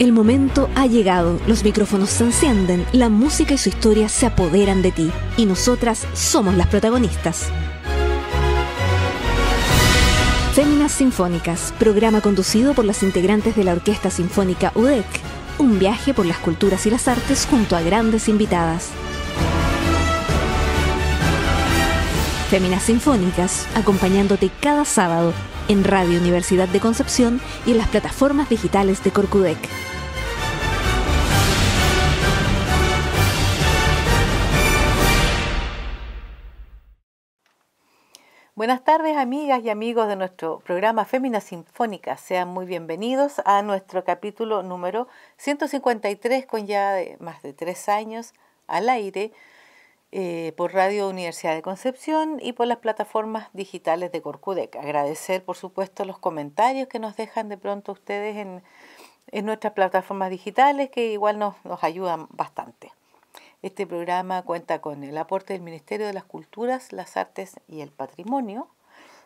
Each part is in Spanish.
El momento ha llegado, los micrófonos se encienden, la música y su historia se apoderan de ti y nosotras somos las protagonistas. Féminas Sinfónicas, programa conducido por las integrantes de la Orquesta Sinfónica UDEC, un viaje por las culturas y las artes junto a grandes invitadas. Féminas Sinfónicas, acompañándote cada sábado en Radio Universidad de Concepción y en las plataformas digitales de Corcudec. Buenas tardes amigas y amigos de nuestro programa Féminas Sinfónicas. Sean muy bienvenidos a nuestro capítulo número 153 con ya más de tres años al aire eh, por Radio Universidad de Concepción y por las plataformas digitales de Corcudec. Agradecer, por supuesto, los comentarios que nos dejan de pronto ustedes en, nuestras plataformas digitales, que igual nos, ayudan bastante. Este programa cuenta con el aporte del Ministerio de las Culturas, las Artes y el Patrimonio.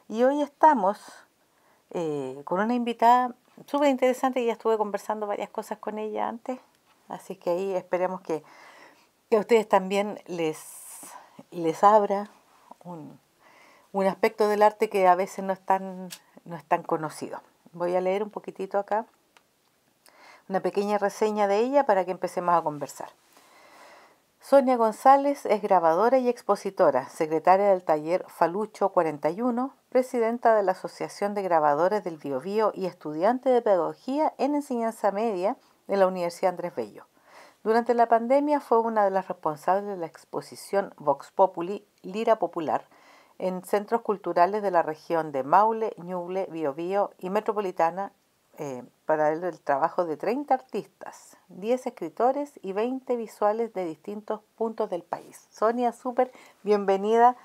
Y hoy estamos eh, con una invitada súper interesante, ya estuve conversando varias cosas con ella antes, así que ahí esperemos que que a ustedes también les, les abra un, aspecto del arte que a veces no es, tan, no es conocido. Voy a leer un poquitito acá una pequeña reseña de ella para que empecemos a conversar. Sonia González es grabadora y expositora, secretaria del taller Falucho 41, presidenta de la Asociación de Grabadores del Biobío y estudiante de Pedagogía en Enseñanza Media de la Universidad Andrés Bello. Durante la pandemia fue una de las responsables de la exposición Vox Populi, Lira Popular, en centros culturales de la región de Maule, Ñuble, Biobío y Metropolitana, eh, para el, trabajo de 30 artistas, 10 escritores y 20 visuales de distintos puntos del país. Sonia, súper bienvenida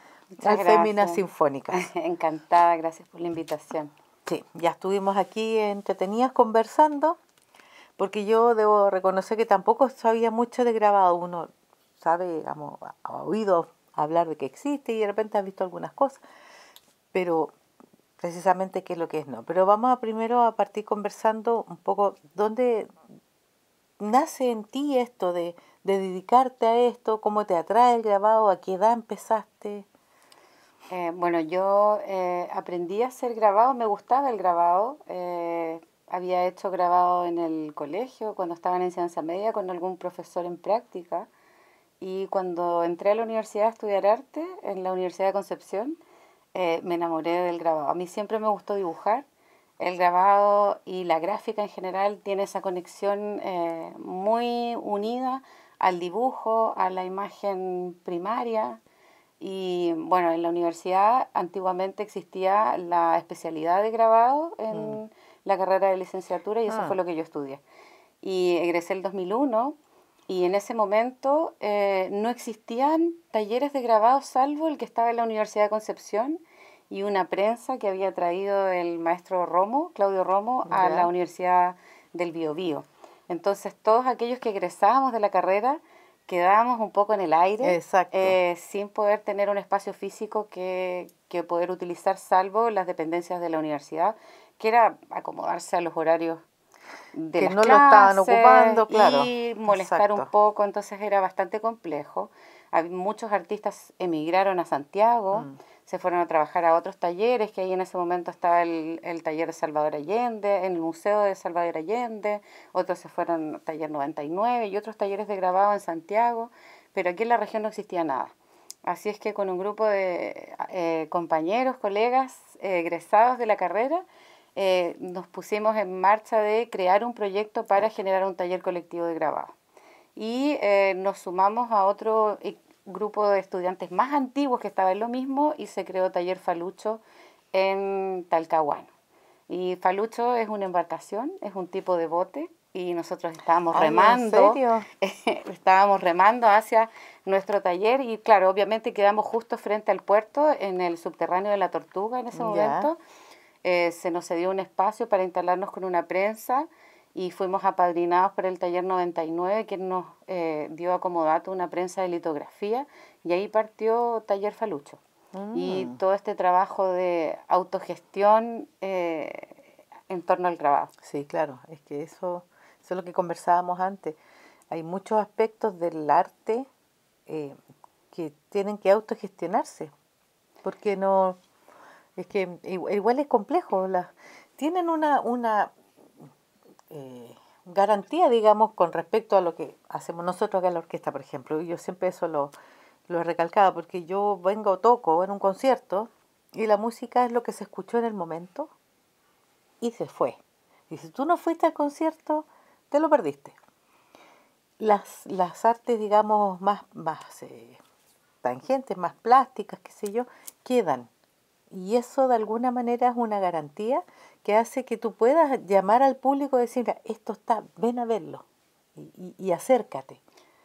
a al Sinfónica. Encantada, gracias por la invitación. Sí, ya estuvimos aquí entretenidas conversando porque yo debo reconocer que tampoco sabía mucho de grabado. Uno sabe, digamos, ha oído hablar de que existe y de repente has visto algunas cosas, pero precisamente qué es lo que es no. Pero vamos a primero a partir conversando un poco dónde nace en ti esto de, dedicarte a esto, cómo te atrae el grabado, a qué edad empezaste. Eh, bueno, yo eh, aprendí a hacer grabado, me gustaba el grabado. Eh, había hecho grabado en el colegio, cuando estaba en enseñanza media, con algún profesor en práctica. Y cuando entré a la universidad a estudiar arte, en la Universidad de Concepción, eh, me enamoré del grabado. A mí siempre me gustó dibujar. El grabado y la gráfica en general tiene esa conexión eh, muy unida al dibujo, a la imagen primaria. Y bueno, en la universidad antiguamente existía la especialidad de grabado en, mm la carrera de licenciatura y eso ah. fue lo que yo estudié. Y egresé el 2001 y en ese momento eh, no existían talleres de grabado salvo el que estaba en la Universidad de Concepción y una prensa que había traído el maestro Romo, Claudio Romo, a la Universidad del Biobío. Entonces todos aquellos que egresábamos de la carrera quedábamos un poco en el aire, eh, sin poder tener un espacio físico que poder utilizar, salvo las dependencias de la universidad, que era acomodarse a los horarios de que no lo estaban ocupando, claro. Y molestar un poco, entonces era bastante complejo. Hay, muchos artistas emigraron a Santiago, mm. se fueron a trabajar a otros talleres, que ahí en ese momento estaba el, taller de Salvador Allende, en el Museo de Salvador Allende, otros se fueron al taller 99 y otros talleres de grabado en Santiago, pero aquí en la región no existía nada. Así es que con un grupo de eh, compañeros, colegas, eh, egresados de la carrera, eh, nos pusimos en marcha de crear un proyecto para generar un taller colectivo de grabado. Y eh, nos sumamos a otro eh, grupo de estudiantes más antiguos que estaba en lo mismo y se creó Taller Falucho en Talcahuano. Y Falucho es una embarcación, es un tipo de bote y nosotros estábamos remando, estábamos remando hacia nuestro taller y claro, obviamente quedamos justo frente al puerto en el subterráneo de la Tortuga en ese momento. Eh, se nos cedió un espacio para instalarnos con una prensa y fuimos apadrinados por el taller 99 quien nos eh, dio acomodato una prensa de litografía y ahí partió Taller Falucho. Ah. Y todo este trabajo de autogestión eh, en torno al trabajo. Sí, claro, es que eso, eso es lo que conversábamos antes. Hay muchos aspectos del arte eh, que tienen que autogestionarse, porque no, es que igual es complejo. Las, tienen una, una eh, garantía, digamos, con respecto a lo que hacemos nosotros acá en la orquesta, por ejemplo. yo siempre eso lo, lo he recalcado, porque yo vengo, toco en un concierto y la música es lo que se escuchó en el momento y se fue. Y si tú no fuiste al concierto, te lo perdiste. Las, las artes, digamos, más, más eh, tangentes, más plásticas, qué sé yo, quedan. Y eso de alguna manera es una garantía que hace que tú puedas llamar al público y decir, esto está, ven a verlo y, acércate.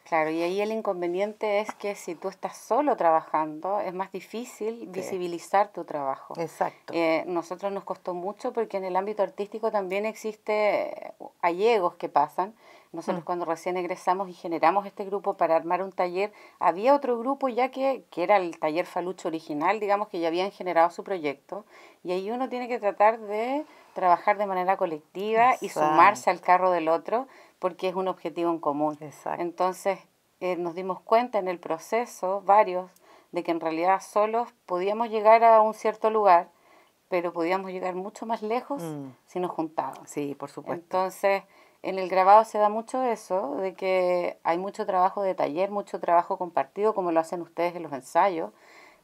Claro, y ahí el inconveniente es que si tú estás solo trabajando, es más difícil visibilizar tu trabajo. Exacto. Eh, nosotros nos costó mucho porque en el ámbito artístico también existe eh, allegos que pasan, nosotros mm. cuando recién egresamos y generamos este grupo para armar un taller, había otro grupo ya que, era el taller Falucho original, digamos que ya habían generado su proyecto, y ahí uno tiene que tratar de trabajar de manera colectiva y sumarse al carro del otro porque es un objetivo en común. Entonces eh, nos dimos cuenta en el proceso, varios, de que en realidad solos podíamos llegar a un cierto lugar, pero podíamos llegar mucho más lejos mm. si nos juntábamos. Sí, por supuesto. Entonces en el grabado se da mucho eso, de que hay mucho trabajo de taller, mucho trabajo compartido, como lo hacen ustedes en los ensayos,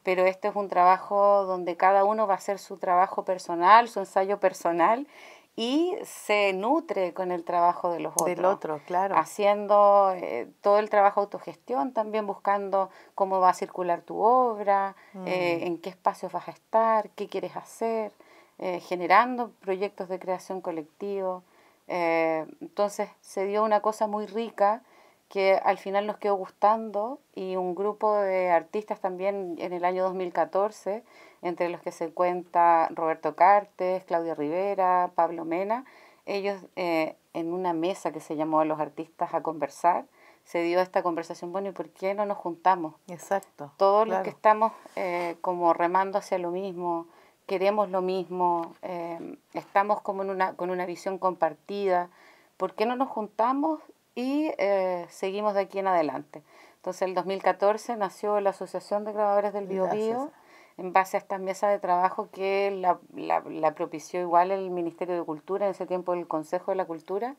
pero este es un trabajo donde cada uno va a hacer su trabajo personal, su ensayo personal, y se nutre con el trabajo de los otros. Del otro, claro. Haciendo eh, todo el trabajo autogestión, también buscando cómo va a circular tu obra, eh, mm. en qué espacios vas a estar, qué quieres hacer, eh, generando proyectos de creación colectivo. Eh, entonces se dio una cosa muy rica que al final nos quedó gustando y un grupo de artistas también en el año 2014, entre los que se cuenta Roberto Cartes, Claudia Rivera, Pablo Mena, ellos eh, en una mesa que se llamó a los artistas a conversar, se dio esta conversación, bueno, ¿y por qué no nos juntamos? Exacto. Todos los que estamos eh, como remando hacia lo mismo, queremos lo mismo, eh, estamos como en una, con una visión compartida, ¿por qué no nos juntamos y eh, seguimos de aquí en adelante? Entonces, el 2014 nació la Asociación de Grabadores del Biobío en base a esta mesa de trabajo que la, la, propició igual el Ministerio de Cultura, en ese tiempo el Consejo de la Cultura,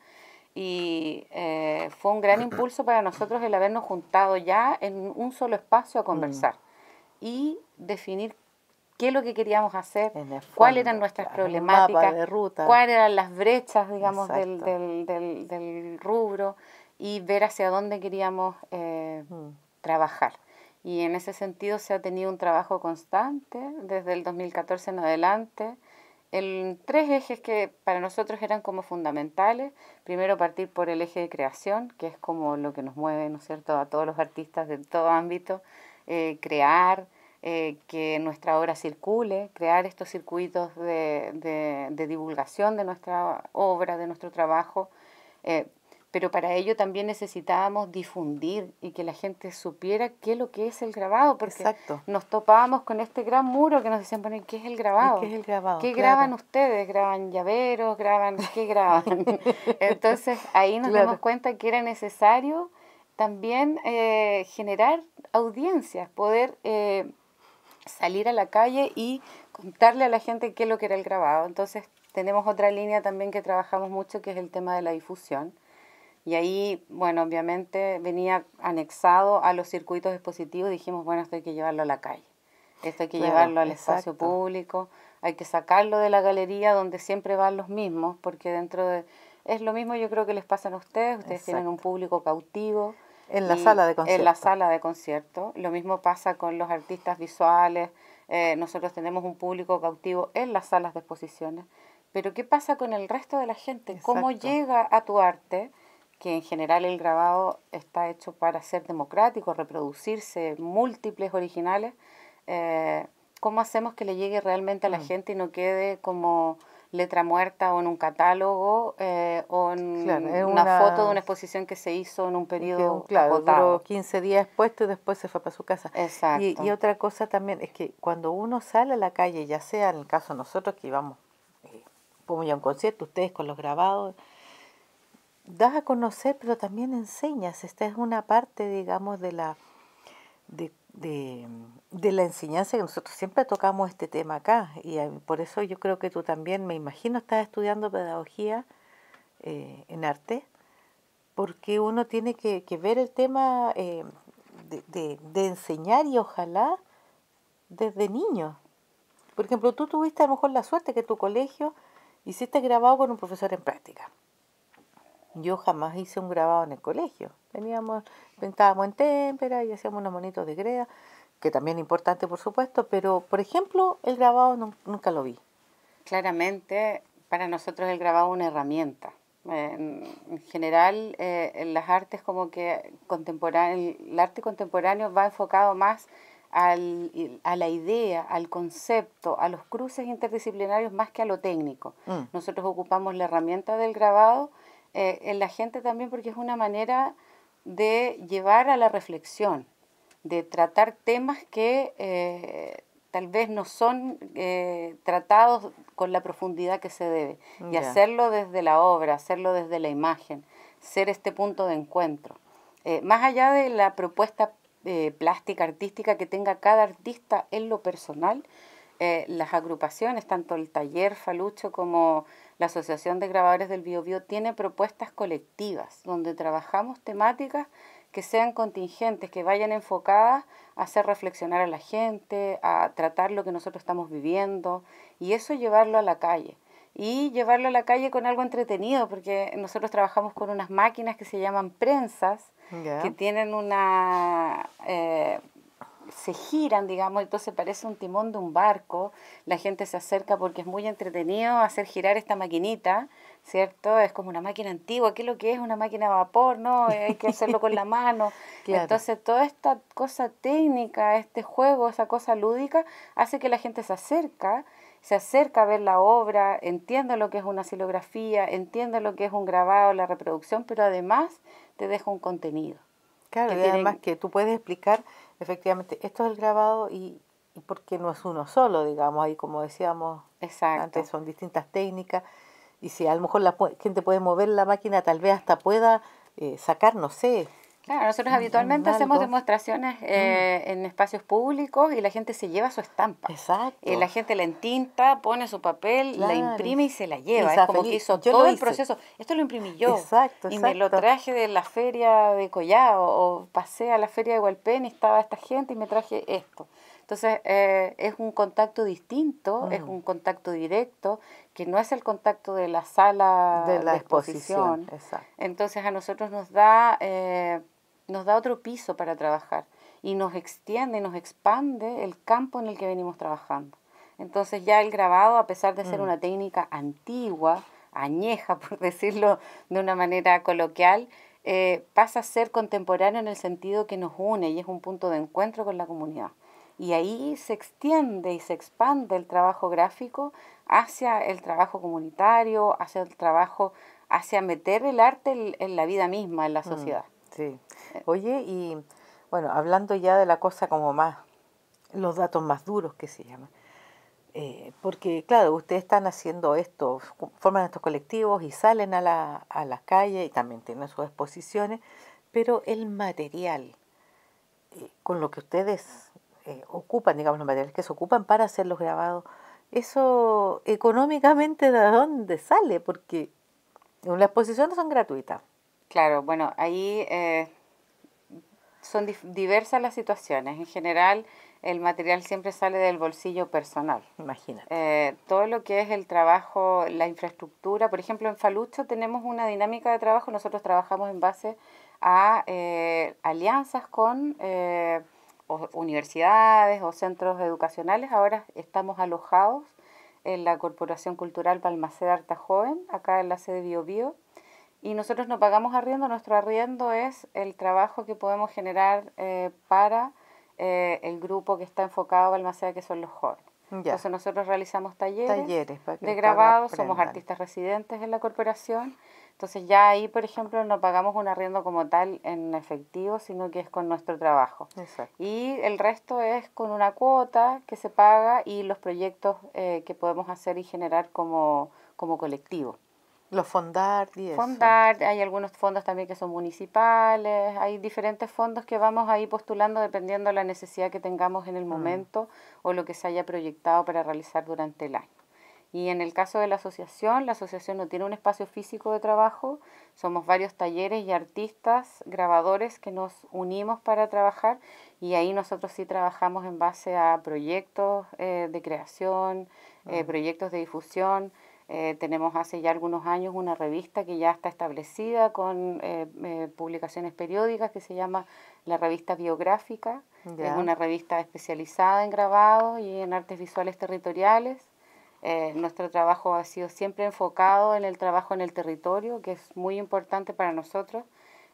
y eh, fue un gran impulso para nosotros el habernos juntado ya en un solo espacio a conversar mm. y definir qué es lo que queríamos hacer, cuáles eran nuestras problemáticas, cuáles eran las brechas, digamos, del, rubro y ver hacia dónde queríamos eh, mm. trabajar. Y en ese sentido se ha tenido un trabajo constante desde el 2014 en adelante en tres ejes que para nosotros eran como fundamentales. Primero partir por el eje de creación, que es como lo que nos mueve, ¿no es cierto?, a todos los artistas de todo ámbito, eh, crear, eh, que nuestra obra circule, crear estos circuitos de, divulgación de nuestra obra, de nuestro trabajo. Eh, pero para ello también necesitábamos difundir y que la gente supiera qué es lo que es el grabado, porque nos topábamos con este gran muro que nos decían, bueno, ¿qué es el grabado? ¿Qué es el grabado? ¿Qué graban ustedes? ¿Graban llaveros? ¿Graban qué graban? Entonces ahí nos dimos cuenta que era necesario también eh, generar audiencias, poder eh, salir a la calle y contarle a la gente qué es lo que era el grabado. Entonces tenemos otra línea también que trabajamos mucho, que es el tema de la difusión. Y ahí, bueno, obviamente venía anexado a los circuitos expositivos, dijimos, bueno, esto hay que llevarlo a la calle, esto hay que llevarlo al espacio público, hay que sacarlo de la galería donde siempre van los mismos, porque dentro de... Es lo mismo yo creo que les pasa a ustedes, ustedes tienen un público cautivo. En la sala de concierto. En la sala de concierto. Lo mismo pasa con los artistas visuales. Eh, nosotros tenemos un público cautivo en las salas de exposiciones. Pero ¿qué pasa con el resto de la gente? ¿Cómo llega a tu arte? Que en general el grabado está hecho para ser democrático, reproducirse, múltiples, originales. Eh, ¿Cómo hacemos que le llegue realmente a la mm. gente y no quede como letra muerta o en un catálogo eh, o en una, foto de una exposición que se hizo en un periodo que, claro, 15 días expuesto y después se fue para su casa. Y, otra cosa también es que cuando uno sale a la calle, ya sea en el caso nosotros que íbamos como eh, ya un concierto, ustedes con los grabados, das a conocer, pero también enseñas. Esta es una parte, digamos, de la de de, la enseñanza que nosotros siempre tocamos este tema acá y por eso yo creo que tú también, me imagino, estás estudiando pedagogía eh, en arte, porque uno tiene que, ver el tema eh, de, de, enseñar y ojalá desde niño. Por ejemplo, tú tuviste a lo mejor la suerte que tu colegio hiciste grabado con un profesor en práctica yo jamás hice un grabado en el colegio. Teníamos, pintábamos en témpera y hacíamos unos monitos de greda, que también es importante, por supuesto, pero, por ejemplo, el grabado nunca lo vi. Claramente, para nosotros el grabado es una herramienta. Eh, en general, eh, en las artes como que el arte contemporáneo va enfocado más al, a la idea, al concepto, a los cruces interdisciplinarios más que a lo técnico. Mm. Nosotros ocupamos la herramienta del grabado eh, en la gente también porque es una manera de llevar a la reflexión, de tratar temas que eh, tal vez no son eh, tratados con la profundidad que se debe. Y hacerlo desde la obra, hacerlo desde la imagen, ser este punto de encuentro. más allá de la propuesta plástica, artística que tenga cada artista en lo personal, eh, las agrupaciones, tanto el taller Falucho como la Asociación de Grabadores del Biobío, tiene propuestas colectivas donde trabajamos temáticas que sean contingentes, que vayan enfocadas a hacer reflexionar a la gente, a tratar lo que nosotros estamos viviendo y eso llevarlo a la calle. Y llevarlo a la calle con algo entretenido, porque nosotros trabajamos con unas máquinas que se llaman prensas, que tienen una... Eh, se giran, digamos, entonces parece un timón de un barco, la gente se acerca porque es muy entretenido hacer girar esta maquinita, ¿cierto? Es como una máquina antigua, ¿qué es lo que es? Una máquina de vapor, ¿no? Hay que hacerlo con la mano. Entonces, toda esta cosa técnica, este juego, esa cosa lúdica, hace que la gente se acerca, se acerca a ver la obra, entienda lo que es una silografía, entienda lo que es un grabado, la reproducción, pero además te deja un contenido. Claro, y además que tú puedes explicar efectivamente, esto es el grabado y, y porque no es uno solo, digamos, ahí como decíamos Exacto. antes, son distintas técnicas y si a lo mejor la gente puede mover la máquina, tal vez hasta pueda eh, sacar, no sé, Claro, nosotros habitualmente hacemos demostraciones mm. eh, en espacios públicos y la gente se lleva su estampa. Exacto. Y la gente la entinta, pone su papel, la imprime y se la lleva. Es como que hizo todo el proceso. Esto lo imprimí yo. Exacto, exacto, Y me lo traje de la feria de collado o pasé a la feria de Hualpén y estaba esta gente y me traje esto. Entonces, eh, es un contacto distinto, mm. es un contacto directo, que no es el contacto de la sala de la exposición. Exacto. Entonces, a nosotros nos da eh, nos da otro piso para trabajar y nos extiende, y nos expande el campo en el que venimos trabajando. Entonces ya el grabado, a pesar de ser mm. una técnica antigua, añeja, por decirlo de una manera coloquial, eh, pasa a ser contemporáneo en el sentido que nos une y es un punto de encuentro con la comunidad. Y ahí se extiende y se expande el trabajo gráfico hacia el trabajo comunitario, hacia el trabajo, hacia meter el arte en, la vida misma, en la mm. sociedad. Sí. Oye, y bueno, hablando ya de la cosa como más, los datos más duros que se llaman. Eh, porque claro, ustedes están haciendo esto, forman estos colectivos y salen a la, a calle y también tienen sus exposiciones, pero el material eh, con lo que ustedes eh, ocupan, digamos los materiales que se ocupan para hacer los grabados, eso económicamente de dónde sale, porque las exposiciones son gratuitas, Claro, bueno, ahí eh, son diversas las situaciones. En general, el material siempre sale del bolsillo personal. Imagínate. Eh, todo lo que es el trabajo, la infraestructura, por ejemplo, en Falucho tenemos una dinámica de trabajo, nosotros trabajamos en base a eh, alianzas con universidades o centros educacionales. Ahora estamos alojados en la Corporación Cultural Palmaceda Arta Joven, acá en la sede Bio Bio y nosotros no pagamos arriendo, nuestro arriendo es el trabajo que podemos generar eh, para eh, el grupo que está enfocado a Balmaceda, que son los jóvenes. Entonces nosotros realizamos talleres, de grabado, somos artistas residentes en la corporación, entonces ya ahí, por ejemplo, no pagamos un arriendo como tal en efectivo, sino que es con nuestro trabajo. Y el resto es con una cuota que se paga y los proyectos eh, que podemos hacer y generar como, como colectivo. Los fondar hay algunos fondos también que son municipales, hay diferentes fondos que vamos ahí postulando dependiendo de la necesidad que tengamos en el mm. momento o lo que se haya proyectado para realizar durante el año. Y en el caso de la asociación, la asociación no tiene un espacio físico de trabajo, somos varios talleres y artistas, grabadores que nos unimos para trabajar y ahí nosotros sí trabajamos en base a proyectos eh, de creación, eh, mm. proyectos de difusión eh, tenemos hace ya algunos años una revista que ya está establecida con eh, eh, publicaciones periódicas que se llama la revista biográfica. Es una revista especializada en grabado y en artes visuales territoriales. nuestro trabajo ha sido siempre enfocado en el trabajo en el territorio, que es muy importante para nosotros,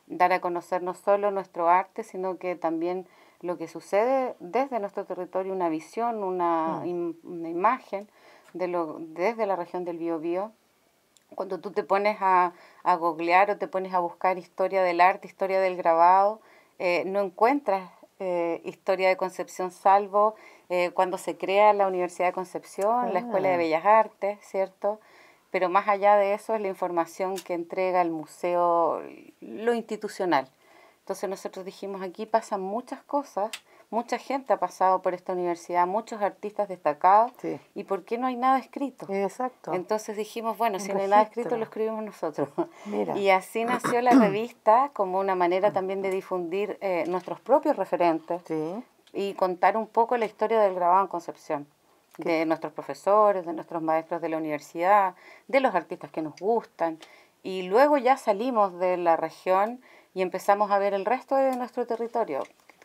dar a conocer no solo nuestro arte, sino que también lo que sucede desde nuestro territorio, una visión, una, mm. una imagen de desde la región del Biobío, cuando tú te pones a, a googlear o te pones a buscar historia del arte, historia del grabado, eh, no encuentras eh, historia de Concepción salvo eh, cuando se crea la Universidad de Concepción, la Escuela de ah. Bellas Artes, ¿cierto? Pero más allá de eso es la información que entrega el museo, lo institucional. Entonces nosotros dijimos, aquí pasan muchas cosas mucha gente ha pasado por esta universidad, muchos artistas destacados, y ¿por qué no hay nada escrito? Exacto. Entonces dijimos, bueno, si no hay nada escrito, lo escribimos nosotros. Y así nació la revista como una manera también de difundir eh, nuestros propios referentes y contar un poco la historia del grabado en Concepción. de nuestros profesores, de nuestros maestros de la universidad, de los artistas que nos gustan. Y luego ya salimos de la región y empezamos a ver el resto de nuestro territorio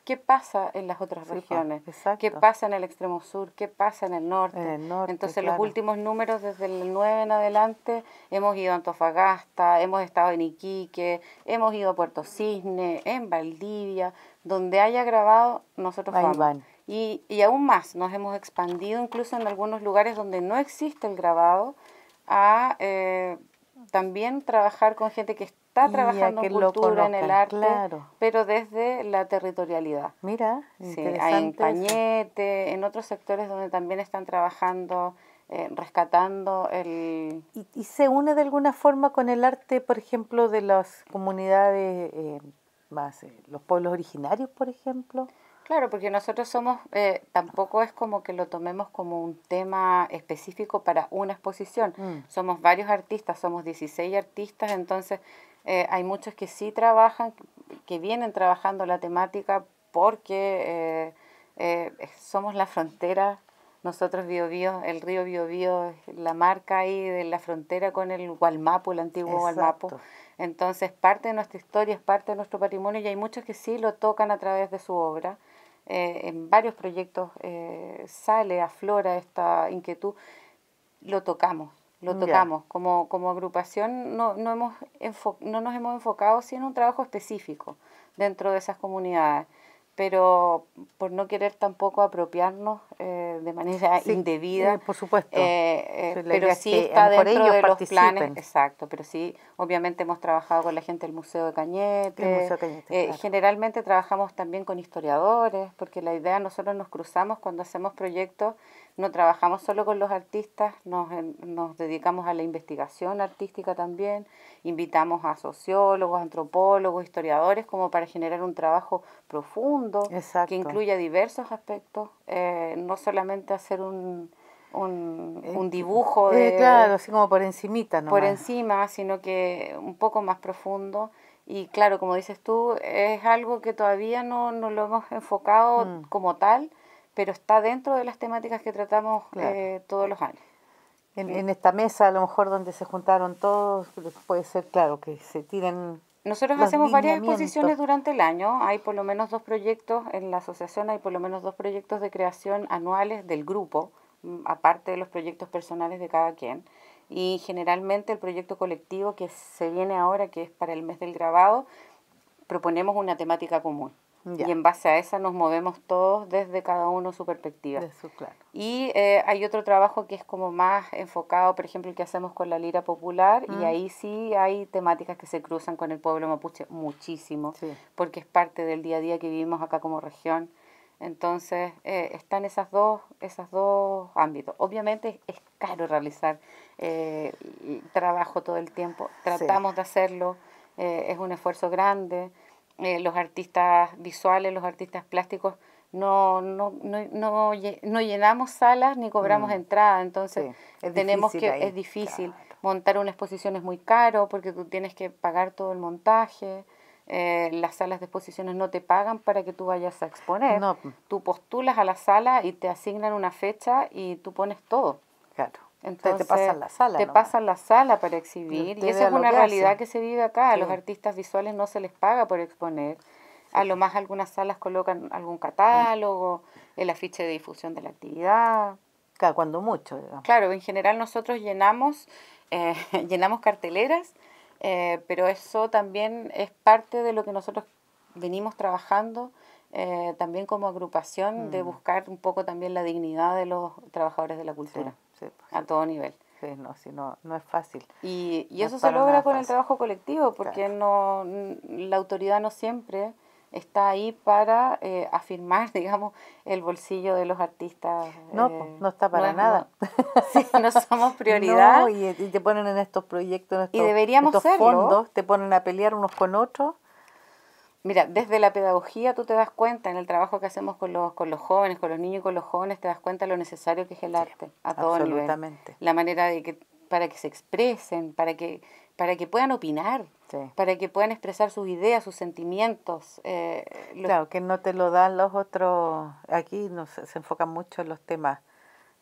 qué pasa en las otras regiones, qué pasa en el extremo sur, qué pasa en el norte. Entonces los últimos números desde el 9 en adelante hemos ido a Antofagasta, hemos estado en Iquique, hemos ido a Puerto Cisne, en Valdivia, donde haya grabado nosotros Y, aún más, nos hemos expandido incluso en algunos lugares donde no existe el grabado a eh, también trabajar con gente que está trabajando en cultura, en el arte, pero desde la territorialidad. Mira, en Cañete, en otros sectores donde también están trabajando, eh, rescatando el... ¿Y, se une de alguna forma con el arte, por ejemplo, de las comunidades eh, más, eh, los pueblos originarios, por ejemplo? Claro, porque nosotros somos, tampoco es como que lo tomemos como un tema específico para una exposición. Mm. Somos varios artistas, somos 16 artistas, entonces eh, hay muchos que sí trabajan, que vienen trabajando la temática porque eh, eh, somos la frontera, nosotros Biobío, el río Biobío, la marca ahí de la frontera con el Gualmapo, el antiguo Exacto. Entonces, parte de nuestra historia, es parte de nuestro patrimonio y hay muchos que sí lo tocan a través de su obra. en varios proyectos sale, aflora esta inquietud, lo tocamos lo tocamos. Como, como agrupación no, no, hemos no nos hemos enfocado sino en un trabajo específico dentro de esas comunidades, pero por no querer tampoco apropiarnos eh, de manera indebida. Eh, por supuesto. Eh, pero sí está dentro de los planes. Exacto, pero sí, obviamente hemos trabajado con la gente del Museo de Cañete. Generalmente trabajamos también con historiadores, porque la idea nosotros nos cruzamos cuando hacemos proyectos no trabajamos solo con los artistas, nos, eh, nos, dedicamos a la investigación artística también, invitamos a sociólogos, antropólogos, historiadores, como para generar un trabajo profundo que incluya diversos aspectos, eh, no solamente hacer un, un, eh, un dibujo de, claro, así como por encimita, Por encima, sino que un poco más profundo. Y claro, como dices tú, es algo que todavía no, lo hemos enfocado mm. como tal, pero está dentro de las temáticas que tratamos eh, todos los años. En, esta mesa, a lo mejor donde se juntaron todos, puede ser, claro, que se tiren. Nosotros hacemos varias exposiciones durante el año. Hay por lo menos dos proyectos en la asociación, hay por lo menos dos proyectos de creación anuales del grupo, mm, aparte de los proyectos personales de cada quien. Y generalmente el proyecto colectivo que se viene ahora, que es para el mes del grabado, proponemos una temática común. Y en base a esa nos movemos todos desde cada uno su perspectiva. claro. Y eh, hay otro trabajo que es como más enfocado, por ejemplo, el que hacemos con la lira popular, y mm. ahí sí hay temáticas que se cruzan con el pueblo mapuche muchísimo, porque es parte del día a día que vivimos acá como región. Entonces, eh, están esas dos, esos dos ámbitos. Obviamente es, caro realizar eh, trabajo todo el tiempo, tratamos de hacerlo, es un esfuerzo grande eh, los artistas visuales, los artistas plásticos, no, no, no, no, no llenamos salas ni cobramos mm. entrada, entonces tenemos que, es difícil. Montar una exposición es muy caro porque tú tienes que pagar todo el montaje. Eh, las salas de exposiciones no te pagan para que tú vayas a exponer. Tú postulas a la sala y te asignan una fecha y tú pones todo. Claro. Entonces, te pasan la sala. Te pasan la sala para exhibir. Y, esa es una realidad que se vive acá. A los artistas visuales no se les paga por exponer. A lo más algunas salas colocan algún catálogo, el afiche de difusión de la actividad. cada cuando mucho. Claro, en general nosotros llenamos, eh, llenamos carteleras, eh, pero eso también es parte de lo que nosotros venimos trabajando eh, también como agrupación de mm. buscar un poco también la dignidad de los trabajadores de la cultura a todo nivel. no, no, es fácil. Y, eso se logra con el trabajo colectivo, porque no, la autoridad no siempre está ahí para eh, afirmar, digamos, el bolsillo de los artistas. No, eh, pues, no está para nada. No, somos prioridad. y, te ponen en estos proyectos, en estos, y deberíamos fondos, te ponen a pelear unos con otros Mira, desde la pedagogía tú te das cuenta en el trabajo que hacemos con los, con los jóvenes, con los niños y con los jóvenes, te das cuenta lo necesario que es el arte a todo nivel. La manera de que para que se expresen, para que para que puedan opinar, para que puedan expresar sus ideas, sus sentimientos. Eh, claro, que no te lo dan los otros. Aquí se enfocan mucho en los temas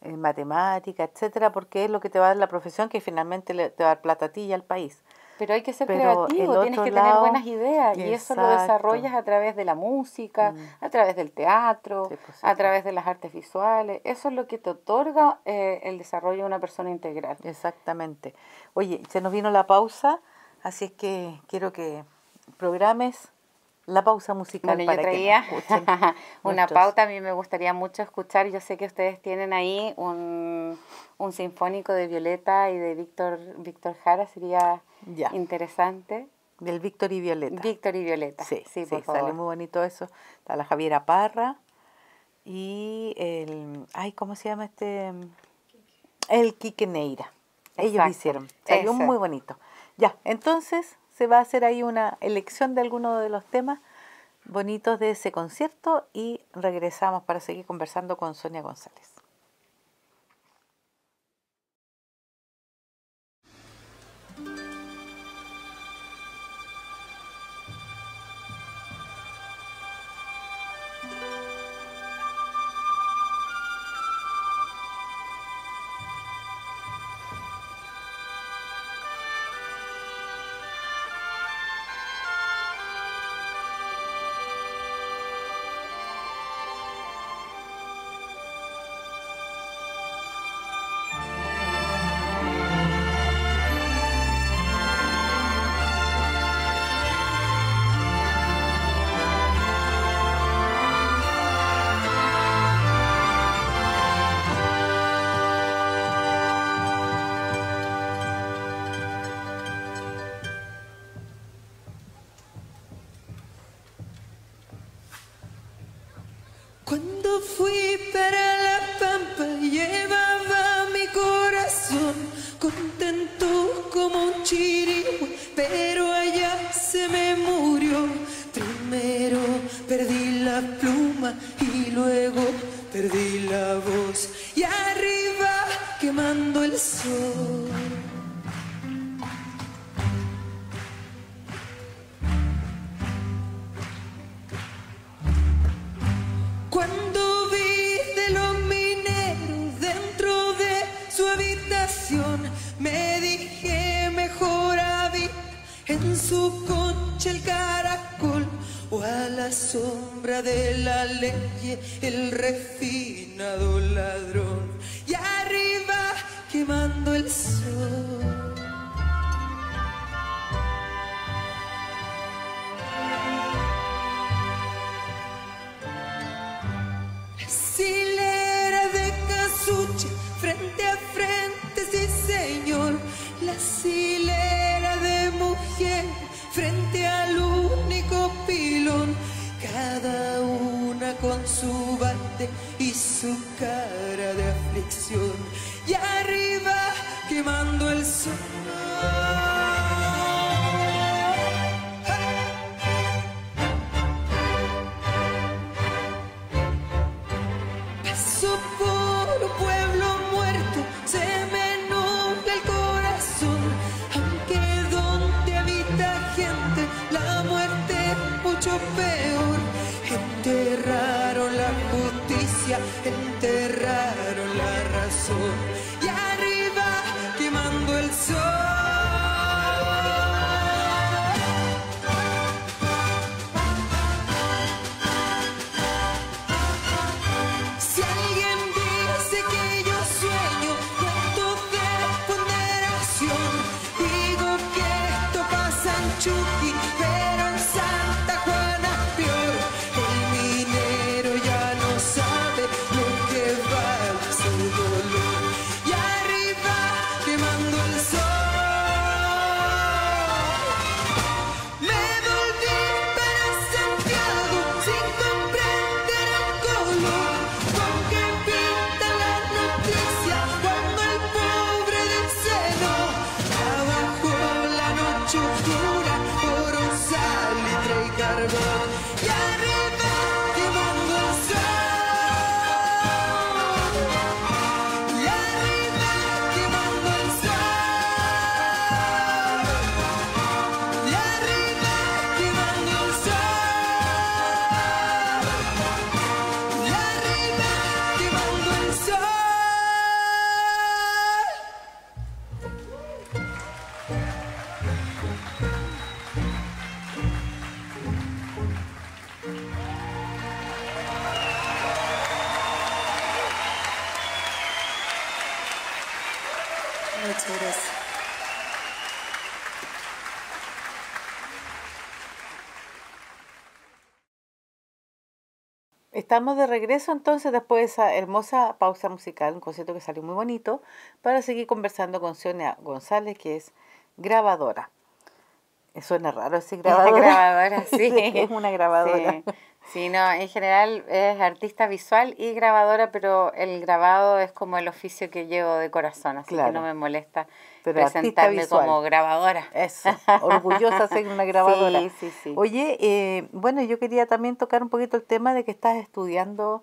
matemáticas, etcétera, porque es lo que te va a dar la profesión que finalmente te va a dar plata a ti y al país. Pero hay que ser creativo, tienes que tener buenas ideas y eso lo desarrollas a través de la música, mm. a través del teatro, pues, a través de las artes visuales. Eso es lo que te otorga eh, el desarrollo de una persona integral. Exactamente. Oye, se nos vino la pausa, así es que quiero que programes la pausa musical para que escuchen una pauta. A mí me gustaría mucho escuchar. Yo sé que ustedes tienen ahí un, sinfónico de Violeta y de Víctor Víctor Jara. Sería interesante. Del Víctor y Violeta. Víctor y Violeta. Sí, sí, sí sale muy bonito eso. Está la Javiera Parra y el. Ay, ¿cómo se llama este? El Quique Neira. Ellos lo hicieron. Salió muy bonito. Ya, entonces se va a hacer ahí una elección de alguno de los temas bonitos de ese concierto y regresamos para seguir conversando con Sonia González. Estamos de regreso entonces después de esa hermosa pausa musical, un concierto que salió muy bonito, para seguir conversando con Sonia González, que es grabadora. Eh, suena raro decir grabadora. sí. es una grabadora. Sí. no, en general es artista visual y grabadora, pero el grabado es como el oficio que llevo de corazón, así que no me molesta pero presentarme como grabadora. Eso, orgullosa de ser una grabadora. Sí, sí, sí. Oye, eh, bueno, yo quería también tocar un poquito el tema de que estás estudiando,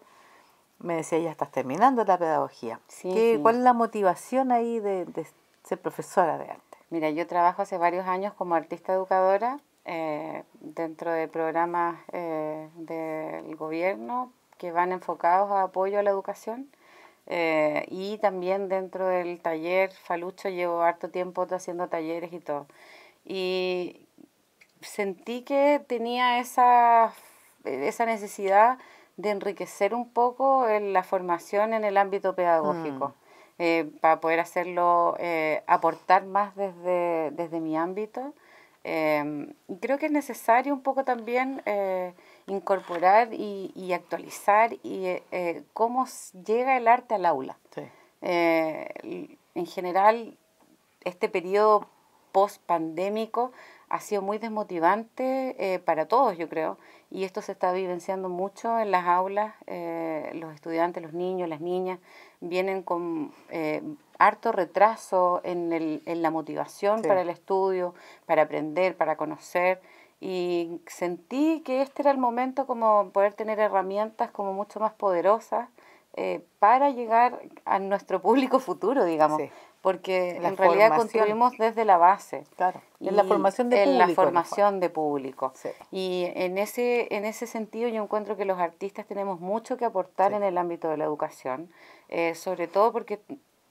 me decía, ya estás terminando la pedagogía. ¿Qué, ¿Cuál es la motivación ahí de, ser profesora de arte? Mira, yo trabajo hace varios años como artista educadora eh, dentro de programas eh, del gobierno que van enfocados a apoyo a la educación eh, y también dentro del taller Falucho llevo harto tiempo haciendo talleres y todo. Y sentí que tenía esa, necesidad de enriquecer un poco la formación en el ámbito pedagógico, mm. eh, para poder hacerlo, eh, aportar más desde, desde mi ámbito. creo que es necesario un poco también incorporar y, actualizar y eh, cómo llega el arte al aula. Eh, en general, este periodo post-pandémico ha sido muy desmotivante eh, para todos, yo creo, y esto se está vivenciando mucho en las aulas. los estudiantes, los niños, las niñas, vienen con harto retraso en, la motivación para el estudio, para aprender, para conocer y sentí que este era el momento como poder tener herramientas como mucho más poderosas eh, para llegar a nuestro público futuro, digamos. Porque en realidad construimos desde la base. En la formación de público. En la formación de público. Y en ese, en ese sentido yo encuentro que los artistas tenemos mucho que aportar en el ámbito de la educación, eh, sobre todo porque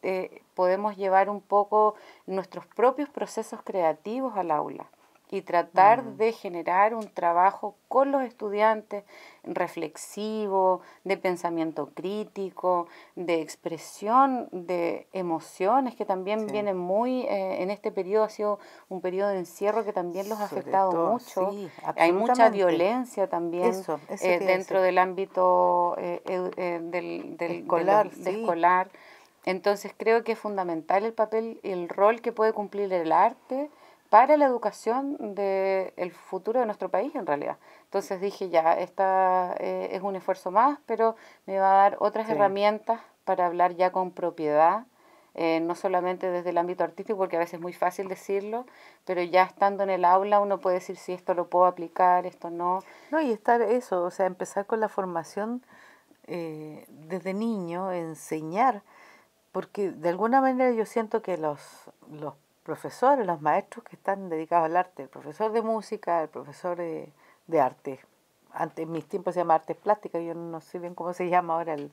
eh, podemos llevar un poco nuestros propios procesos creativos al aula y tratar mm. de generar un trabajo con los estudiantes reflexivo, de pensamiento crítico, de expresión de emociones que también vienen muy, eh, en este periodo ha sido un periodo de encierro que también los ha afectado mucho. Hay mucha violencia también eh, dentro del ámbito eh, del, escolar. escolar. Entonces creo que es fundamental el papel, el rol que puede cumplir el arte para la educación del el futuro de nuestro país en realidad. Entonces dije, ya, esta eh, es un esfuerzo más, pero me va a dar otras herramientas para hablar ya con propiedad, eh, no solamente desde el ámbito artístico, porque a veces es muy fácil decirlo, pero ya estando en el aula uno puede decir si esto lo puedo aplicar, esto no. No, y estar eso, o sea, empezar con la formación eh, desde niño, enseñar, porque de alguna manera yo siento que los, los profesores, los maestros que están dedicados al arte, el profesor de música, el profesor de, arte. Antes, en mis tiempos se llamaba artes plásticas, yo no sé bien cómo se llama ahora el,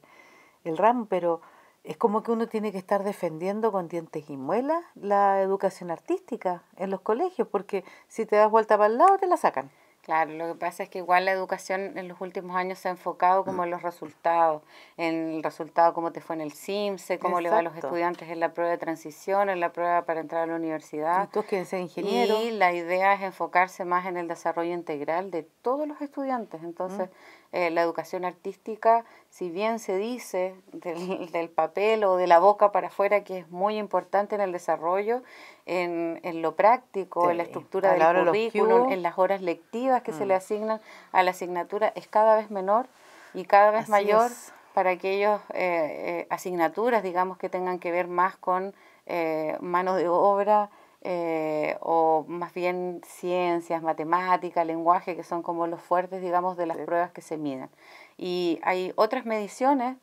el RAM, pero es como que uno tiene que estar defendiendo con dientes y muelas la educación artística en los colegios, porque si te das vuelta para el lado te la sacan. Claro, lo que pasa es que igual la educación en los últimos años se ha enfocado como mm. en los resultados, en el resultado cómo te fue en el CIMSE, cómo le va a los estudiantes en la prueba de transición, en la prueba para entrar a la universidad. Y tú que ingeniero. Y la idea es enfocarse más en el desarrollo integral de todos los estudiantes. Entonces, mm. eh, la educación artística, si bien se dice del, del papel o de la boca para afuera que es muy importante en el desarrollo, en, lo práctico, en la estructura del currículum, en las horas lectivas que se le mm. asignan a la asignatura, es cada vez menor y cada vez mayor para aquellas eh, eh, asignaturas, digamos, que tengan que ver más con eh, mano de obra eh, o más bien ciencias, matemáticas lenguaje, que son como los fuertes, digamos, de las pruebas que se miden. Y hay otras mediciones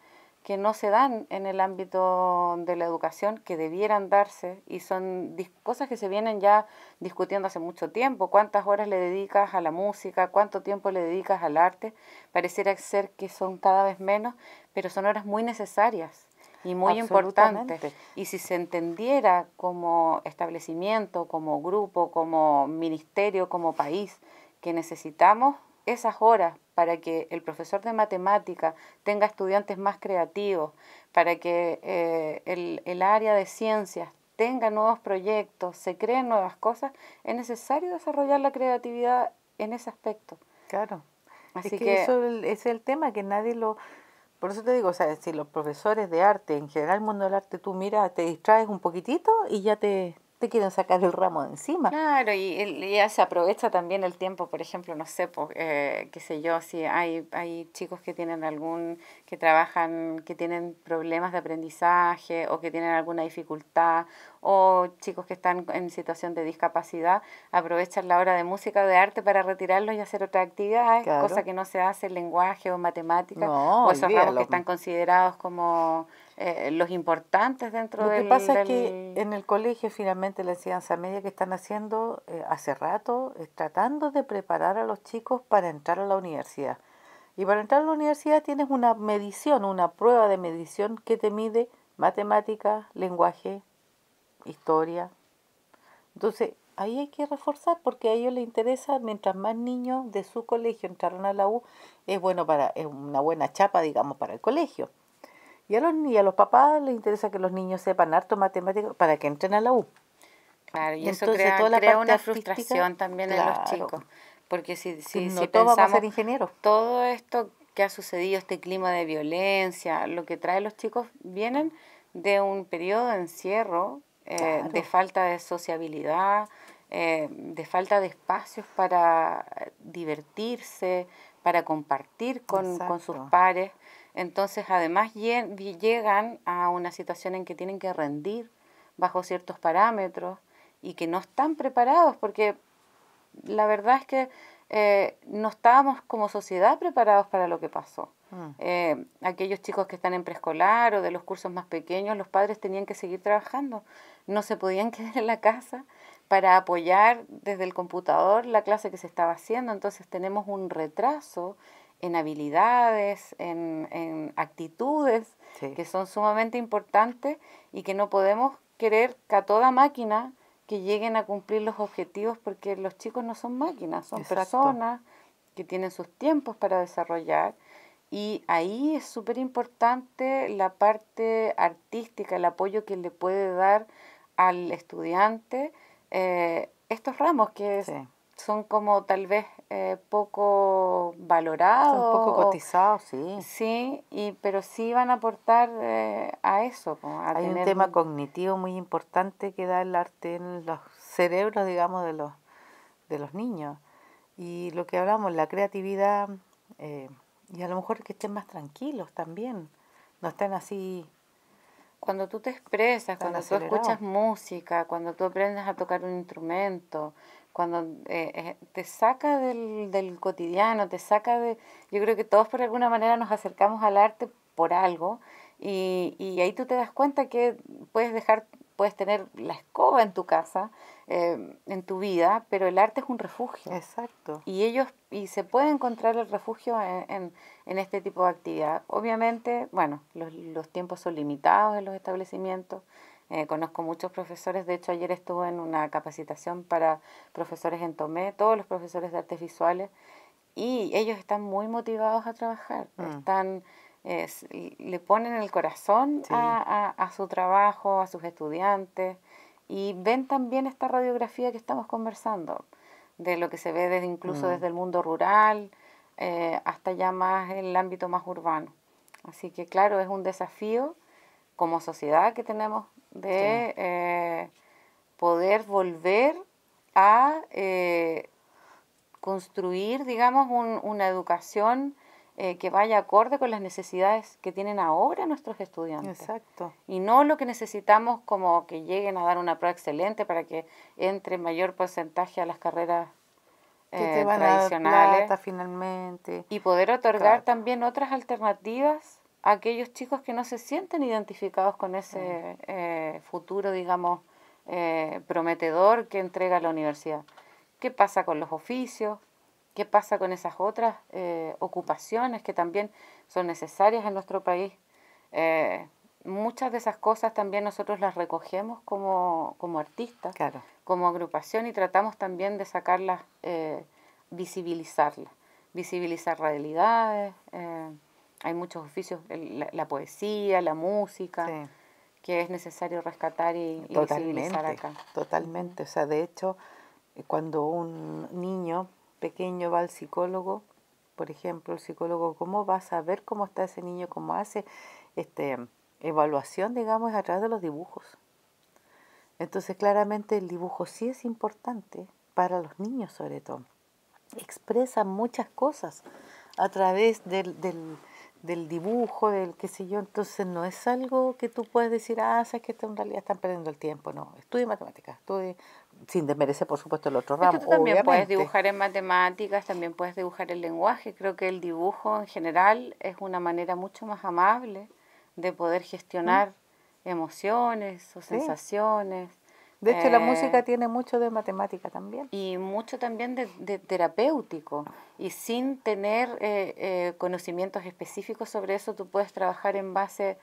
que no se dan en el ámbito de la educación, que debieran darse, y son cosas que se vienen ya discutiendo hace mucho tiempo. ¿Cuántas horas le dedicas a la música? ¿Cuánto tiempo le dedicas al arte? Pareciera ser que son cada vez menos, pero son horas muy necesarias y muy importantes. Y si se entendiera como establecimiento, como grupo, como ministerio, como país, que necesitamos esas horas para que el profesor de matemática tenga estudiantes más creativos, para que eh, el, área de ciencias tenga nuevos proyectos, se creen nuevas cosas, es necesario desarrollar la creatividad en ese aspecto. Claro. Así que, eso es el tema que nadie lo por eso te digo, o sea, si los profesores de arte, en general el mundo del arte, tú miras, te distraes un poquitito y ya te, te quieren sacar el ramo de encima. Claro, y, y se aprovecha también el tiempo, por ejemplo, no sé, pues, qué sé yo, si hay, hay chicos que tienen algún, que trabajan, que tienen problemas de aprendizaje o que tienen alguna dificultad o chicos que están en situación de discapacidad, aprovechan la hora de música o de arte para retirarlos y hacer otra actividad, cosa que no se hace lenguaje o matemáticas, o esos ramos que están considerados como eh, los importantes dentro de Lo que pasa es que en el colegio finalmente la enseñanza media que están haciendo eh, hace rato es tratando de preparar a los chicos para entrar a la universidad. Y para entrar a la universidad tienes una medición, una prueba de medición que te mide matemática, lenguaje, historia. Entonces, ahí hay que reforzar porque a ellos les interesa, mientras más niños de su colegio entraron a la U, es bueno para es una buena chapa, digamos, para el colegio. Y a los, y a papás les interesa que los niños sepan harto matemáticas para que entren a la U. Claro, y eso crea, una frustración también en los chicos. Porque si, si, no todos pensamos, a ser ingenieros. Todo esto que ha sucedido, este clima de violencia, lo que trae los chicos, vienen de un periodo de encierro, eh, de falta de sociabilidad, eh, de falta de espacios para divertirse, para compartir con, con sus pares. Entonces, además, llegan a una situación en que tienen que rendir bajo ciertos parámetros y que no están preparados, porque la verdad es que eh, no estábamos como sociedad preparados para lo que pasó. Mm. Eh, aquellos chicos que están en preescolar o de los cursos más pequeños, los padres tenían que seguir trabajando, no se podían quedar en la casa para apoyar desde el computador la clase que se estaba haciendo, entonces tenemos un retraso en habilidades, en, en actitudes que son sumamente importantes y que no podemos querer que a toda máquina que lleguen a cumplir los objetivos porque los chicos no son máquinas, son personas que tienen sus tiempos para desarrollar y ahí es súper importante la parte artística, el apoyo que le puede dar al estudiante eh, estos ramos que son como tal vez eh, poco valorados. poco cotizados, sí. Sí, y, pero sí van a aportar eh, a eso. Hay un tema cognitivo muy importante que da el arte en los cerebros, digamos, de los, de los niños. Y lo que hablamos, la creatividad, eh, y a lo mejor que estén más tranquilos también, no estén así cuando tú te expresas, cuando tú escuchas música, cuando tú aprendes a tocar un instrumento, cuando eh, eh, te saca del, del, cotidiano, te saca de... Yo creo que todos por alguna manera nos acercamos al arte por algo y, y ahí tú te das cuenta que puedes dejar, puedes tener la escoba en tu casa, em, en tu vida, pero el arte es un refugio. Exacto. Y ellos, y se puede encontrar el refugio en, este tipo de actividad. Obviamente, bueno, los, los tiempos son limitados en los establecimientos, eh, conozco muchos profesores, de hecho ayer estuve en una capacitación para profesores en Tomé, todos los profesores de artes visuales, y ellos están muy motivados a trabajar, mm. están, eh, le ponen el corazón a, su trabajo, a sus estudiantes, y ven también esta radiografía que estamos conversando, de lo que se ve desde, incluso mm. desde el mundo rural eh, hasta ya más el ámbito más urbano. Así que claro, es un desafío como sociedad que tenemos de eh, poder volver a eh, construir, digamos, una educación eh, que vaya acorde con las necesidades que tienen ahora nuestros estudiantes. Exacto. Y no lo que necesitamos como que lleguen a dar una prueba excelente para que entre mayor porcentaje a las carreras tradicionales. finalmente. Y poder otorgar también otras alternativas aquellos chicos que no se sienten identificados con ese eh, futuro, digamos, eh, prometedor que entrega la universidad. ¿Qué pasa con los oficios? ¿Qué pasa con esas otras eh, ocupaciones que también son necesarias en nuestro país? muchas de esas cosas también nosotros las recogemos como, artistas, como agrupación y tratamos también de sacarlas, visibilizarlas, visibilizar realidades hay muchos oficios, la, poesía, la música, que es necesario rescatar y, y acá. Totalmente, o sea, de hecho, eh, cuando un niño pequeño va al psicólogo, por ejemplo, el psicólogo, ¿cómo va a saber cómo está ese niño, cómo hace este, evaluación, digamos, a través de los dibujos? Entonces, claramente el dibujo sí es importante para los niños sobre todo. Expresa muchas cosas a través del, del del dibujo, del qué sé yo. Entonces no es algo que tú puedes decir, ah, sabes que en realidad están perdiendo el tiempo. No, estudie matemáticas, estudie, sin desmerecer por supuesto el otro ramo. también puedes dibujar en matemáticas, también puedes dibujar el lenguaje. Creo que el dibujo en general es una manera mucho más amable de poder gestionar emociones o sensaciones de hecho, la eh, música tiene mucho de matemática también. Y mucho también de, de terapéutico. Y sin tener eh, eh, conocimientos específicos sobre eso, tú puedes trabajar en base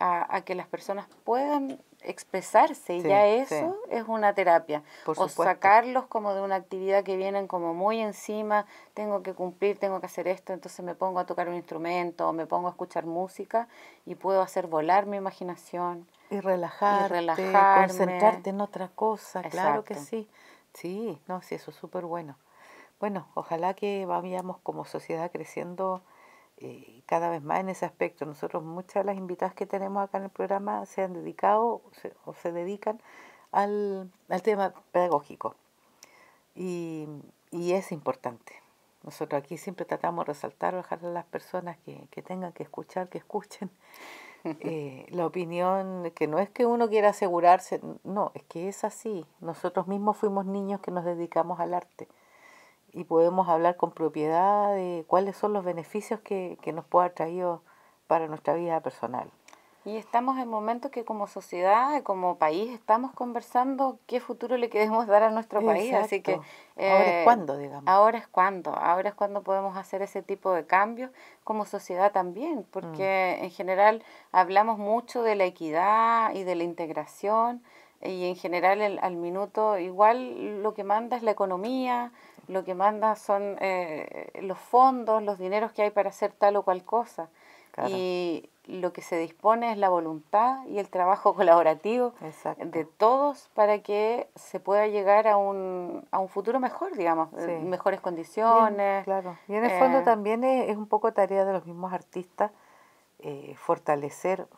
a, que las personas puedan expresarse y ya eso es una terapia. o sacarlos como de una actividad que vienen como muy encima, tengo que cumplir, tengo que hacer esto, entonces me pongo a tocar un instrumento o me pongo a escuchar música y puedo hacer volar mi imaginación. Y relajar concentrarte en otra cosa, claro que sí. Sí, no, sí, eso es súper bueno. Bueno, ojalá que vayamos como sociedad creciendo eh, cada vez más en ese aspecto. Nosotros muchas de las invitadas que tenemos acá en el programa se han dedicado o se dedican al, tema pedagógico y, es importante. Nosotros aquí siempre tratamos de resaltar o dejar a las personas que, tengan que escuchar, que escuchen eh, la opinión, que no es que uno quiera asegurarse, no, es que es así. Nosotros mismos fuimos niños que nos dedicamos al arte y podemos hablar con propiedad de cuáles son los beneficios que, nos puede haber para nuestra vida personal. Y estamos en momentos que como sociedad, como país, estamos conversando qué futuro le queremos dar a nuestro país. Así que ahora es eh, cuando, digamos. Ahora es cuando, ahora es cuando podemos hacer ese tipo de cambios como sociedad también, porque mm. en general hablamos mucho de la equidad y de la integración, y en general el, al minuto igual lo que manda es la economía, lo que manda son eh, los fondos, los dineros que hay para hacer tal o cual cosa. Y lo que se dispone es la voluntad y el trabajo colaborativo de todos para que se pueda llegar a un, a un futuro mejor, digamos, mejores condiciones. claro. Y en el eh, fondo también es, es, un poco tarea de los mismos artistas eh, fortalecer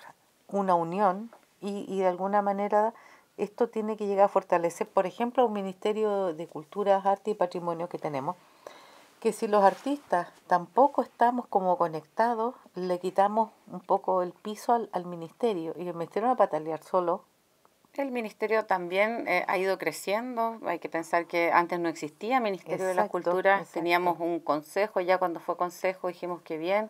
una unión y, y de alguna manera esto tiene que llegar a fortalecer, por ejemplo, un Ministerio de Cultura, Arte y Patrimonio que tenemos, que si los artistas tampoco estamos como conectados, le quitamos un poco el piso al, al ministerio y el ministerio va a patalear solo. El ministerio también eh, ha ido creciendo, hay que pensar que antes no existía Ministerio de la Cultura, teníamos un consejo, ya cuando fue consejo dijimos que bien,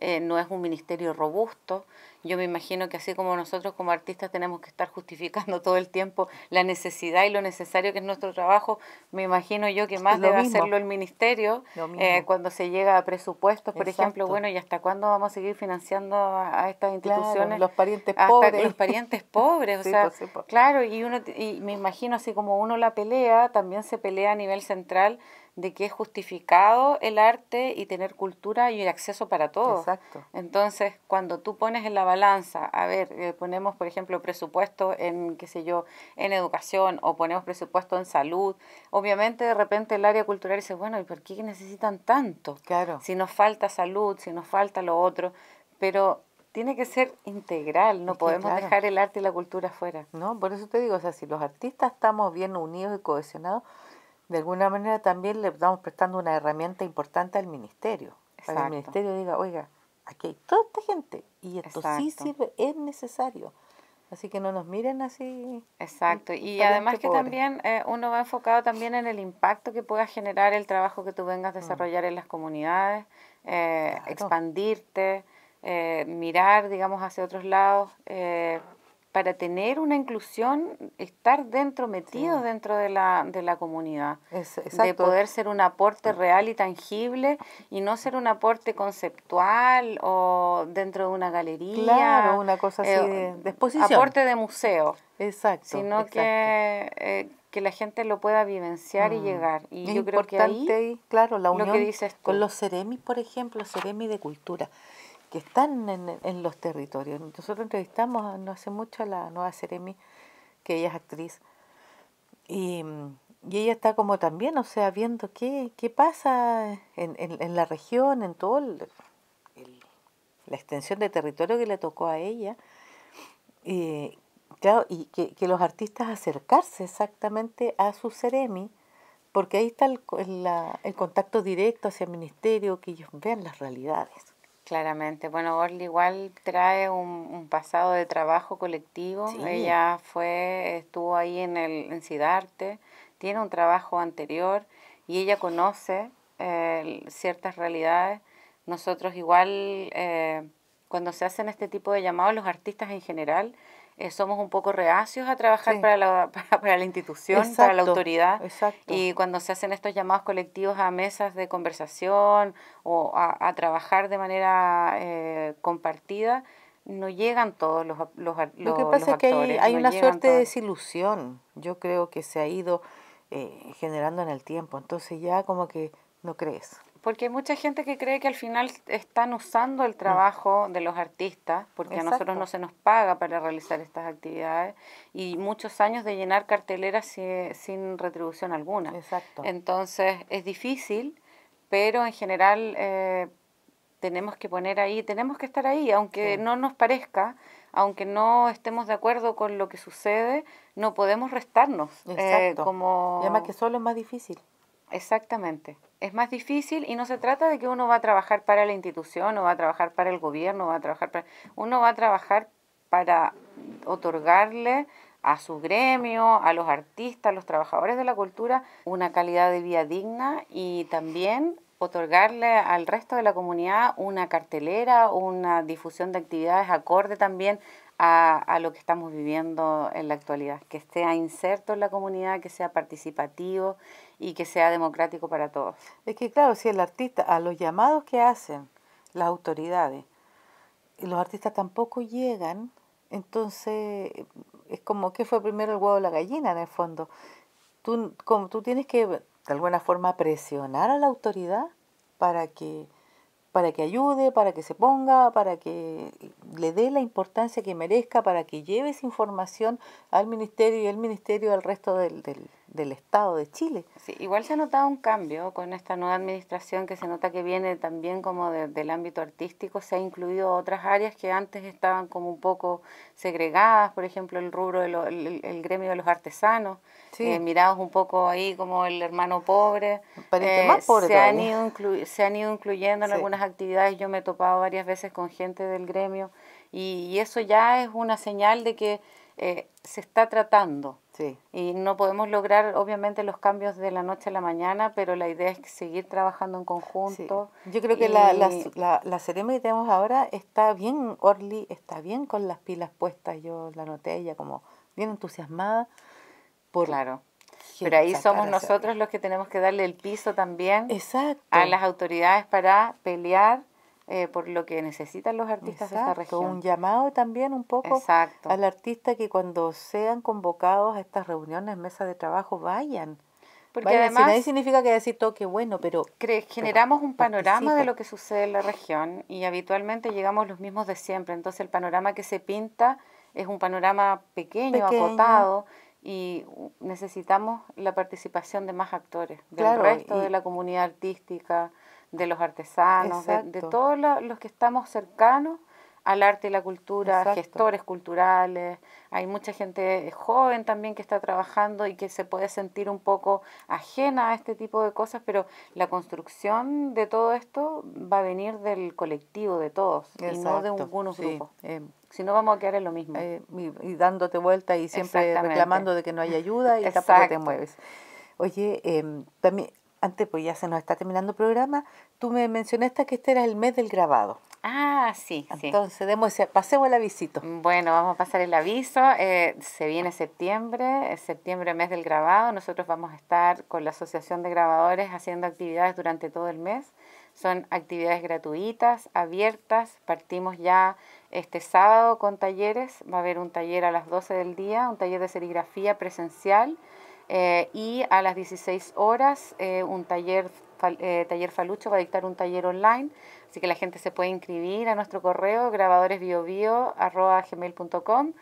eh, no es un ministerio robusto. Yo me imagino que así como nosotros como artistas tenemos que estar justificando todo el tiempo la necesidad y lo necesario que es nuestro trabajo, me imagino yo que más debe hacerlo el ministerio eh, cuando se llega a presupuestos, por ejemplo, bueno, ¿y hasta cuándo vamos a seguir financiando a, estas instituciones? los parientes hasta pobres. Los parientes pobres, o sea, pues, pues. claro, y, uno, y me imagino así como uno la pelea, también se pelea a nivel central de que es justificado el arte y tener cultura y el acceso para todos. Exacto. Entonces, cuando tú pones en la balanza, a ver, eh, ponemos, por ejemplo, presupuesto en, qué sé yo, en educación o ponemos presupuesto en salud, obviamente de repente el área cultural dice, bueno, ¿y por qué necesitan tanto? Claro. Si nos falta salud, si nos falta lo otro, pero tiene que ser integral, no podemos dejar el arte y la cultura fuera. No, por eso te digo, o sea, si los artistas estamos bien unidos y cohesionados, de alguna manera también le estamos prestando una herramienta importante al ministerio. Para que el ministerio diga, oiga, aquí hay toda esta gente y esto sí sirve, es necesario. Así que no nos miren así. Exacto. Y además que también eh, uno va enfocado también en el impacto que pueda generar el trabajo que tú vengas a mm. desarrollar en las comunidades, eh, expandirte, eh, mirar, digamos, hacia otros lados, para tener una inclusión, estar dentro, metidos dentro de la, de la comunidad. de poder ser un aporte real y tangible y no ser un aporte conceptual o dentro de una galería. Claro, una cosa así eh, de, exposición. Aporte de museo. Exacto. Sino que... Eh, que la gente lo pueda vivenciar y mm. llegar. Y yo creo que ahí, claro, la unión con los Ceremis, por ejemplo, Ceremis de Cultura que están en, los territorios. Nosotros entrevistamos no hace mucho a la nueva Seremi, que ella es actriz, y, ella está como también, o sea, viendo qué, qué pasa en, la región, en todo el, la extensión de territorio que le tocó a ella. Y, claro, y que, los artistas acercarse exactamente a su Seremi, porque ahí está el, el contacto directo hacia el ministerio, que ellos vean las realidades. Claramente. Bueno, Orly igual trae un, pasado de trabajo colectivo. Ella fue, estuvo ahí en el en Cidarte, tiene un trabajo anterior y ella conoce eh, ciertas realidades. Nosotros igual, eh, cuando se hacen este tipo de llamados, los artistas en general eh, somos un poco reacios a trabajar para, la, para, la institución, para la autoridad. Y cuando se hacen estos llamados colectivos a mesas de conversación o a, trabajar de manera eh, compartida, no llegan todos los, los, Lo que pasa es que hay, una suerte de desilusión, yo creo que se ha ido eh, generando en el tiempo, entonces ya como que no crees. Porque hay mucha gente que cree que al final están usando el mm. trabajo de los artistas, porque a nosotros no se nos paga para realizar estas actividades, y muchos años de llenar carteleras sin, retribución alguna. Exacto. Entonces es difícil, pero en general eh, tenemos que poner ahí, tenemos que estar ahí, aunque no nos parezca, aunque no estemos de acuerdo con lo que sucede, no podemos restarnos. Eh, Exacto. como... además que solo es más difícil. Exactamente. Es más difícil y no se trata de que uno va a trabajar para la institución o va a trabajar para el gobierno, va a trabajar Uno va a trabajar para otorgarle a su gremio, a los artistas, a los trabajadores de la cultura, una calidad de vida digna y también otorgarle al resto de la comunidad una cartelera, una difusión de actividades acorde también a, a, lo que estamos viviendo en la actualidad, que esté inserto en la comunidad, que sea participativo y que sea democrático para todos. Es que claro, si el artista, a los llamados que hacen las autoridades, los artistas tampoco llegan, entonces es como que fue primero el huevo o la gallina en el fondo. Tú, como, tú tienes que de alguna forma presionar a la autoridad para que, para que ayude, para que se ponga, para que le dé la importancia que merezca, para que lleve esa información al ministerio y el ministerio al resto del, del Estado de Chile. igual se ha notado un cambio con esta nueva administración que se nota que viene también como de, del ámbito artístico, se ha incluido otras áreas que antes estaban como un poco segregadas, por ejemplo el rubro, el, gremio de los artesanos, eh, mirados un poco ahí como el hermano pobre, eh, se, han ido incluyendo en algunas actividades, yo me he topado varias veces con gente del gremio y, eso ya es una señal de que eh, se está tratando Sí. Y no podemos lograr, obviamente, los cambios de la noche a la mañana, pero la idea es seguir trabajando en conjunto. Yo creo que la, la, que tenemos ahora está bien, Orly está bien con las pilas puestas. Yo la noté ella como bien entusiasmada. Por, claro. Pero ahí somos nosotros los que tenemos que darle el piso también a las autoridades para pelear eh, por lo que necesitan los artistas de esta región. Un llamado también un poco Exacto. al artista que cuando sean convocados a estas reuniones, mesas de trabajo, vayan. Porque además... Si nadie significa que decir todo que bueno, pero... generamos un panorama de lo que sucede en la región y habitualmente llegamos los mismos de siempre. Entonces el panorama que se pinta es un panorama pequeño, agotado acotado y necesitamos la participación de más actores, del resto de la comunidad artística, de los artesanos, de, todos los que estamos cercanos al arte y la cultura, gestores culturales, hay mucha gente joven también que está trabajando y que se puede sentir un poco ajena a este tipo de cosas, pero la construcción de todo esto va a venir del colectivo de todos y no de algunos grupos. Eh, si no vamos a quedar en lo mismo. Eh, y, dándote vuelta y siempre reclamando de que no hay ayuda y tampoco te mueves. Oye, em, también antes, pues ya se nos está terminando el programa, tú me mencionaste que este era el mes del grabado. Ah, sí. Entonces, demos pasemos el avisito. Bueno, vamos a pasar el aviso. Eh, se viene septiembre, septiembre mes del grabado. Nosotros vamos a estar con la Asociación de Grabadores haciendo actividades durante todo el mes. Son actividades gratuitas, abiertas. Partimos ya este sábado con talleres. Va a haber un taller a las 12 del día, un taller de serigrafía presencial eh, y a las 16 horas eh, un taller, eh, taller Falucho va a dictar un taller online, así que la gente se puede inscribir a nuestro correo grabadoresbiobio.com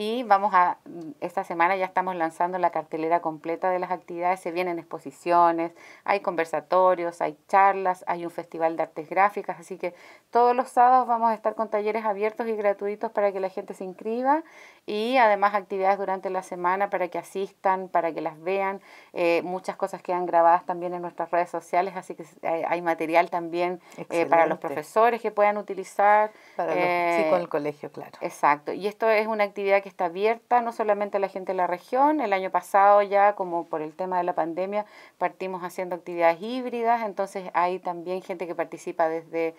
y vamos a, esta semana ya estamos lanzando la cartelera completa de las actividades, se vienen exposiciones, hay conversatorios, hay charlas, hay un festival de artes gráficas, así que todos los sábados vamos a estar con talleres abiertos y gratuitos para que la gente se inscriba y además actividades durante la semana para que asistan, para que las vean. Eh, muchas cosas quedan grabadas también en nuestras redes sociales, así que hay, material también eh, para los profesores que puedan utilizar. Para sí, con el colegio, claro. Eh, exacto. Y esto es una actividad que está abierta no solamente a la gente de la región. El año pasado ya, como por el tema de la pandemia, partimos haciendo actividades híbridas, entonces hay también gente que participa desde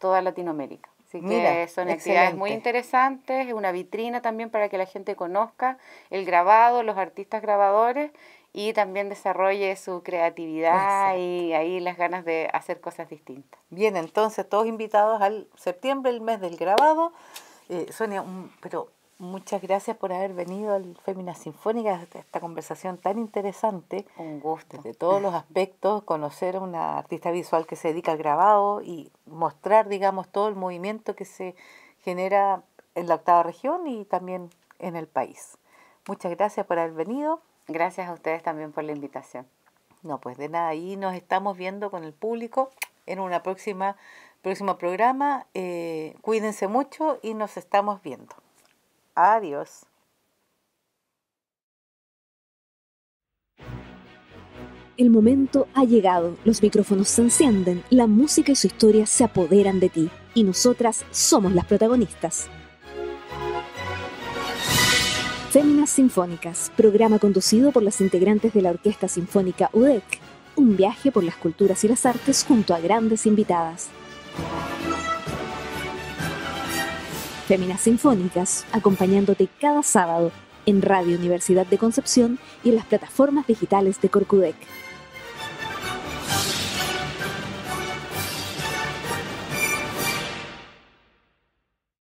toda Latinoamérica. Así que Mira, son actividades muy interesantes, una vitrina también para que la gente conozca el grabado, los artistas grabadores y también desarrolle su creatividad y ahí las ganas de hacer cosas distintas. Bien, entonces todos invitados al septiembre, el mes del grabado. Eh, Sonia, pero Muchas gracias por haber venido al Féminas Sinfónica, esta conversación tan interesante. Un gusto. De todos los aspectos, conocer a una artista visual que se dedica al grabado y mostrar, digamos, todo el movimiento que se genera en la octava región y también en el país. Muchas gracias por haber venido. Gracias a ustedes también por la invitación. No, pues de nada, ahí nos estamos viendo con el público en una próxima próximo programa. Eh, cuídense mucho y nos estamos viendo. Adiós. El momento ha llegado, los micrófonos se encienden, la música y su historia se apoderan de ti y nosotras somos las protagonistas. Féminas Sinfónicas, programa conducido por las integrantes de la Orquesta Sinfónica UDEC, un viaje por las culturas y las artes junto a grandes invitadas. Feminas Sinfónicas, acompañándote cada sábado en Radio Universidad de Concepción y en las plataformas digitales de Corcudec.